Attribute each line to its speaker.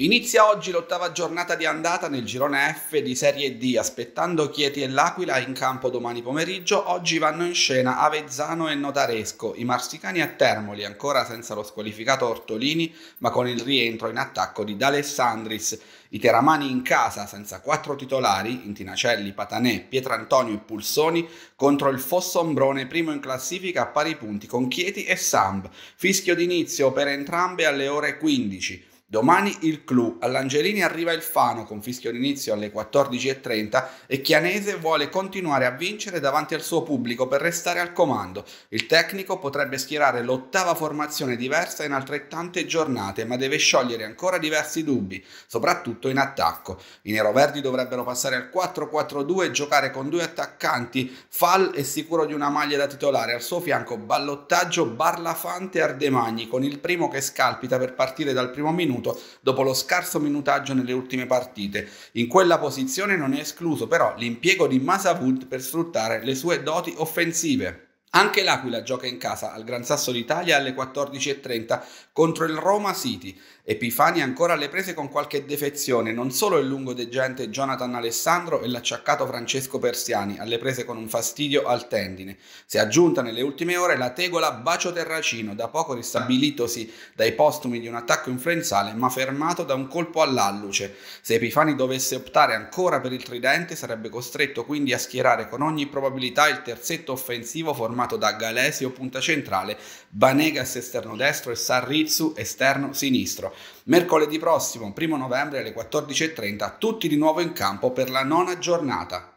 Speaker 1: Inizia oggi l'ottava giornata di andata nel girone F di Serie D, aspettando Chieti e L'Aquila in campo domani pomeriggio, oggi vanno in scena Avezzano e Notaresco, i marsicani a Termoli, ancora senza lo squalificato Ortolini, ma con il rientro in attacco di D'Alessandris, i teramani in casa senza quattro titolari, Intinacelli, Patanè, Pietrantonio e Pulsoni, contro il Fossombrone, primo in classifica a pari punti con Chieti e Samb. Fischio d'inizio per entrambe alle ore 15. Domani il clou, all'Angelini arriva il Fano con fischio d'inizio alle 14.30 e Chianese vuole continuare a vincere davanti al suo pubblico per restare al comando. Il tecnico potrebbe schierare l'ottava formazione diversa in altrettante giornate, ma deve sciogliere ancora diversi dubbi, soprattutto in attacco. I neroverdi dovrebbero passare al 4-4-2 e giocare con due attaccanti, Fal è sicuro di una maglia da titolare, al suo fianco ballottaggio Barlafante Ardemagni con il primo che scalpita per partire dal primo minuto minuto dopo lo scarso minutaggio nelle ultime partite. In quella posizione non è escluso però l'impiego di Masa per sfruttare le sue doti offensive. Anche l'Aquila gioca in casa al Gran Sasso d'Italia alle 14.30 contro il Roma City. Epifani ancora alle prese con qualche defezione, non solo il lungo degente Jonathan Alessandro e l'acciaccato Francesco Persiani, alle prese con un fastidio al tendine. Si è aggiunta nelle ultime ore la tegola Bacio Terracino, da poco ristabilitosi dai postumi di un attacco influenzale ma fermato da un colpo all'alluce. Se Epifani dovesse optare ancora per il tridente sarebbe costretto quindi a schierare con ogni probabilità il terzetto offensivo formato formato da Galesio punta centrale, Banegas esterno destro e Sarrizu esterno sinistro. Mercoledì prossimo, 1 novembre alle 14.30, tutti di nuovo in campo per la nona giornata.